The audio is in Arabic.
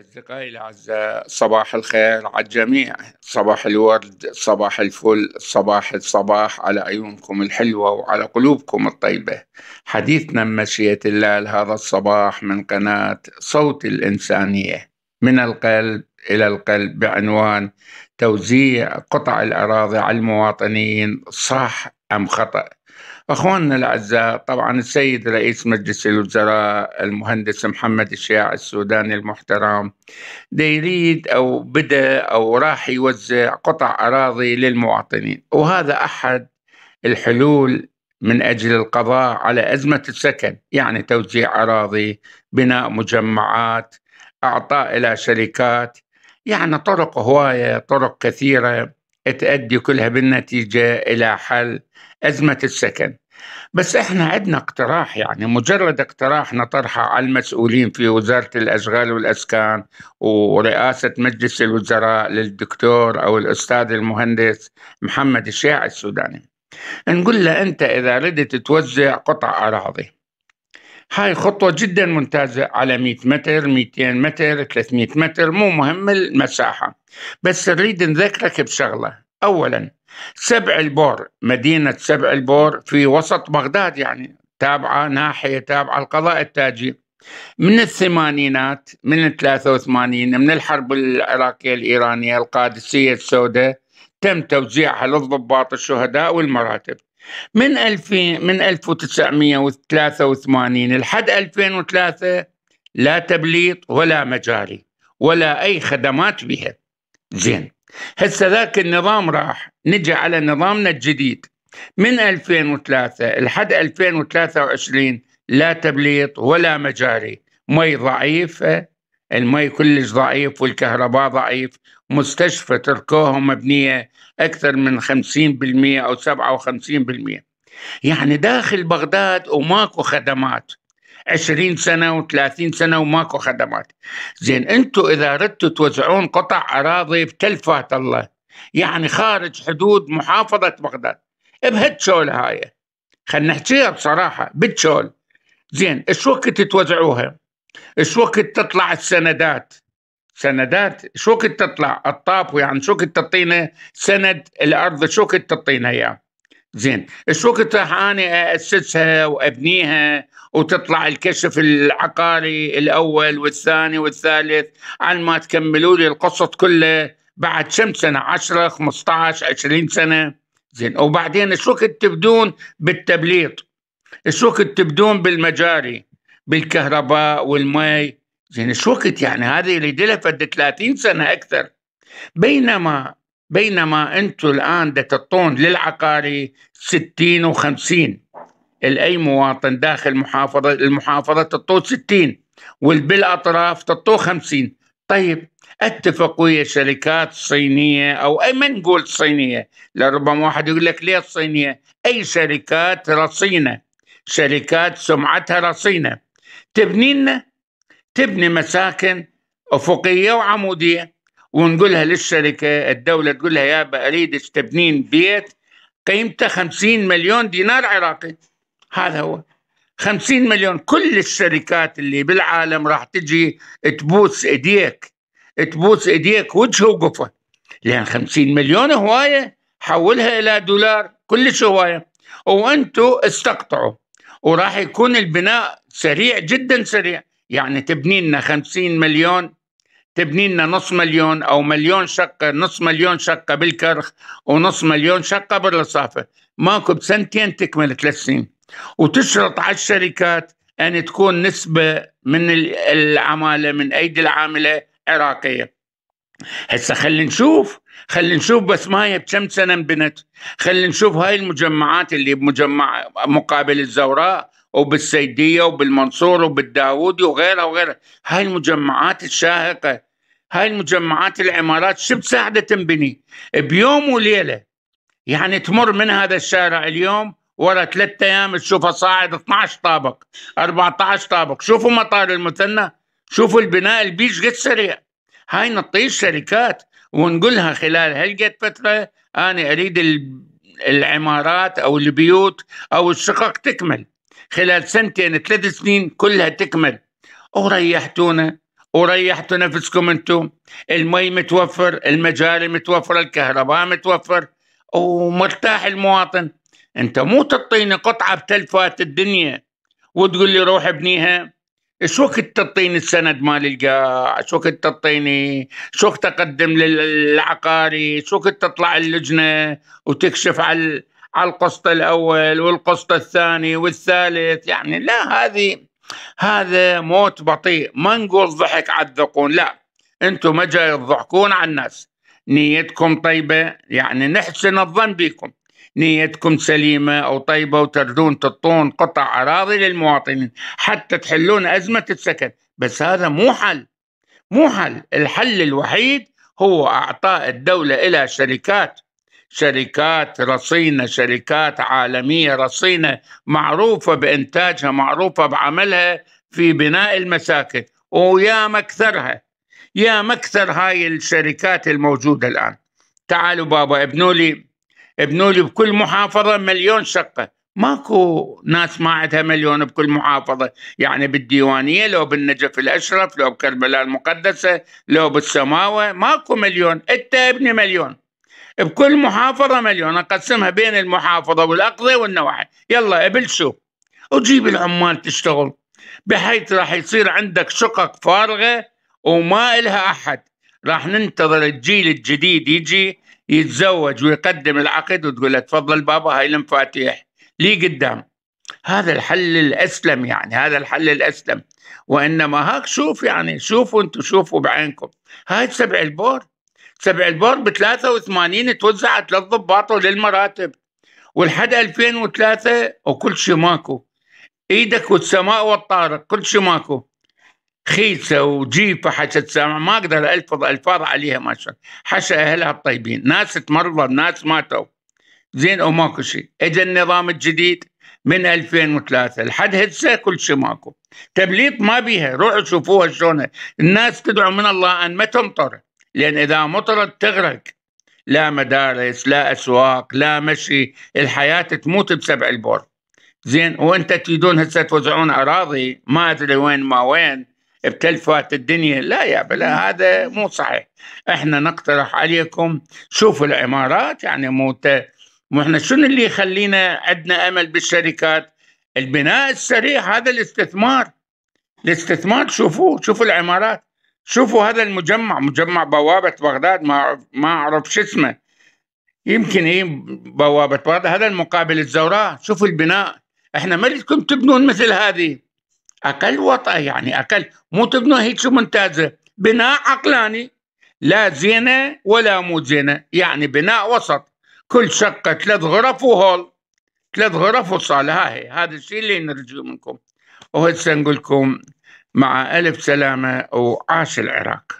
أصدقائي الأعزاء صباح الخير على الجميع صباح الورد صباح الفل صباح الصباح على عيونكم الحلوة وعلى قلوبكم الطيبة حديثنا مشية الله لهذا الصباح من قناة صوت الإنسانية من القلب إلى القلب بعنوان توزيع قطع الأراضي على المواطنين صح أم خطأ أخواننا الأعزاء طبعا السيد رئيس مجلس الوزراء المهندس محمد الشياع السوداني المحترم يريد أو بدأ أو راح يوزع قطع أراضي للمواطنين وهذا أحد الحلول من أجل القضاء على أزمة السكن يعني توزيع أراضي بناء مجمعات أعطاء إلى شركات يعني طرق هواية طرق كثيرة تؤدي كلها بالنتيجة إلى حل أزمة السكن بس احنا عندنا اقتراح يعني مجرد اقتراح نطرحه على المسؤولين في وزاره الاشغال والاسكان ورئاسه مجلس الوزراء للدكتور او الاستاذ المهندس محمد الشيع السوداني نقول له انت اذا ردت توزع قطع اراضي هاي خطوة جدا ممتازة على 100 متر 200 متر 300 متر مو مهم المساحة بس نريد نذكرك بشغلة أولا سبع البور مدينة سبع البور في وسط بغداد يعني تابعة ناحية تابعة القضاء التاجي من الثمانينات من الثلاثة وثمانين من الحرب العراقية الإيرانية القادسية السوداء تم توزيعها للضباط الشهداء والمراتب من 2000 من 1983 لحد 2003 لا تبليط ولا مجاري ولا اي خدمات بها زين هسه ذاك النظام راح نجي على نظامنا الجديد من 2003 لحد 2023 لا تبليط ولا مجاري مي ضعيفة المي كلش ضعيف والكهرباء ضعيف مستشفى تركوها مبنية أكثر من 50% أو 57% يعني داخل بغداد وماكو خدمات 20 سنه و30 سنه وماكو خدمات زين انتم اذا ردتوا توزعون قطع اراضي بتلفات الله يعني خارج حدود محافظه بغداد بهالتشول هاي خلينا نحكيها بصراحه بتشول زين ايش وقت توزعوها ايش وقت تطلع السندات سندات شو كنت تطلع الطاب يعني شو كنت تعطينا سند الارض شو كنت تعطينا اياه زين السوق راح اني آه، اسسها وابنيها وتطلع الكشف العقاري الاول والثاني والثالث عن ما تكملوا لي القصه كلها بعد كم سنه 10 15 20 سنه زين وبعدين شو كنت تبدون بالتبليط شو كنت تبدون بالمجاري بالكهرباء والمي زين شو كنت يعني هذه اللي لها فد 30 سنه اكثر بينما بينما انتم الان تعطون للعقاري 60 و50 لاي مواطن داخل محافظه المحافظه تعطوه 60 وبالاطراف تعطوه 50 طيب اتفق ويا شركات صينيه او اي ما نقول صينيه لربما واحد يقول لك ليه الصينيه؟ اي شركات رصينه شركات سمعتها رصينه تبني لنا تبني مساكن افقيه وعموديه ونقولها للشركة الدولة تقول لها يابا أريد تبنين بيت قيمته 50 مليون دينار عراقي هذا هو 50 مليون كل الشركات اللي بالعالم راح تجي تبوس ايديك تبوس ايديك وجهه وقفه لان 50 مليون هوايه حولها الى دولار كلش هوايه وانتم استقطعوا وراح يكون البناء سريع جدا سريع يعني تبني لنا 50 مليون تبني لنا نص مليون او مليون شقه نص مليون شقه بالكرخ ونص مليون شقه بالرصافه ماكو بسنتين تكمل ثلاث سنين وتشرط على الشركات ان تكون نسبه من العماله من ايدي العامله عراقيه هسه خلينا نشوف خلينا نشوف بس ما هي بكم سنه انبنت خلينا نشوف هاي المجمعات اللي بمجمع مقابل الزوراء وبالسيدية وبالمنصور وبالداوودي وغيرها وغيرها هاي المجمعات الشاهقة هاي المجمعات العمارات شو بتساعدها تنبني بيوم وليلة يعني تمر من هذا الشارع اليوم ورا ثلاثة ايام تشوفها صاعد 12 طابق 14 طابق شوفوا مطار المثنى شوفوا البناء البيش قد سريع هاي نطيش شركات ونقولها خلال هالقد فترة أنا أريد العمارات أو البيوت أو الشقق تكمل خلال سنتين ثلاث سنين كلها تكمل وريحتونا وريحتوا نفسكم انتم المي متوفر المجاري متوفرة الكهرباء متوفر ومرتاح المواطن انت مو تعطيني قطعة بتلفات الدنيا وتقول لي روح ابنيها شو وقت تعطيني السند مال القاع شو وقت تعطيني شو تقدم اقدم للعقاري شو وقت تطلع اللجنه وتكشف على على القسط الأول والقسط الثاني والثالث يعني لا هذه هذا موت بطيء ما نقول ضحك على الذقون لا انتم ما جاي تضحكون على الناس نيتكم طيبة يعني نحسن الظن بكم نيتكم سليمة أو طيبة وتردون تطون قطع أراضي للمواطنين حتى تحلون أزمة السكن بس هذا مو حل مو حل الحل الوحيد هو أعطاء الدولة إلى شركات شركات رصينه شركات عالميه رصينه معروفه بانتاجها معروفه بعملها في بناء المساكن ويا مكثرها يا مكثر هاي الشركات الموجوده الان تعالوا بابا ابنوا لي ابنوا لي بكل محافظه مليون شقه ماكو ناس ما عندها مليون بكل محافظه يعني بالديوانيه لو بالنجف الاشرف لو بكربلاء المقدسه لو بالسماوه ماكو مليون انت ابني مليون بكل محافظة مليون أقسمها بين المحافظة والأقضية والنواحي يلا ابلشوا وجيب العمال تشتغل بحيث راح يصير عندك شقق فارغة وما إلها أحد راح ننتظر الجيل الجديد يجي يتزوج ويقدم العقد وتقول له تفضل بابا هاي المفاتيح لي قدام هذا الحل الأسلم يعني هذا الحل الأسلم وإنما هاك شوف يعني شوفوا أنتم شوفوا بعينكم هاي سبع البور سبع البر ب 83 توزعت للضباط وللمراتب ولحد 2003 وكل شيء ماكو ايدك والسماء والطارق كل شيء ماكو خيسه وجيفه حشت سامع ما اقدر الفظ الفاظ عليها ما شاء الله حشا اهلها الطيبين ناس تمرض ناس ماتوا زين وماكو شيء اجى النظام الجديد من 2003 لحد هسه كل شيء ماكو تبليط ما بيها روحوا شوفوها شلون الناس تدعو من الله ان ما تمطر لأن إذا مطرت تغرق لا مدارس لا أسواق لا مشي الحياة تموت بسبع البر زين وانت تريدون هسه توزعون اراضي ما ادري وين ما وين بتلفات الدنيا لا يا بلا هذا مو صحيح احنا نقترح عليكم شوفوا العمارات يعني مو واحنا شنو اللي يخلينا عندنا امل بالشركات البناء السريع هذا الاستثمار الاستثمار شوفوه شوفوا العمارات شوفوا هذا المجمع مجمع بوابة بغداد ما ما شو اسمه يمكن ايه بوابة بغداد هذا المقابل الزوراء شوفوا البناء احنا ما لكم تبنون مثل هذه أقل وطأ يعني أقل مو تبنون هيك شو ممتازة بناء عقلاني لا زينة ولا مو زينة يعني بناء وسط كل شقة ثلاث غرف وهول ثلاث غرف وصالة هاي هذا الشيء اللي نرجو منكم وهسه نقول لكم مع ألف سلامة وعاش العراق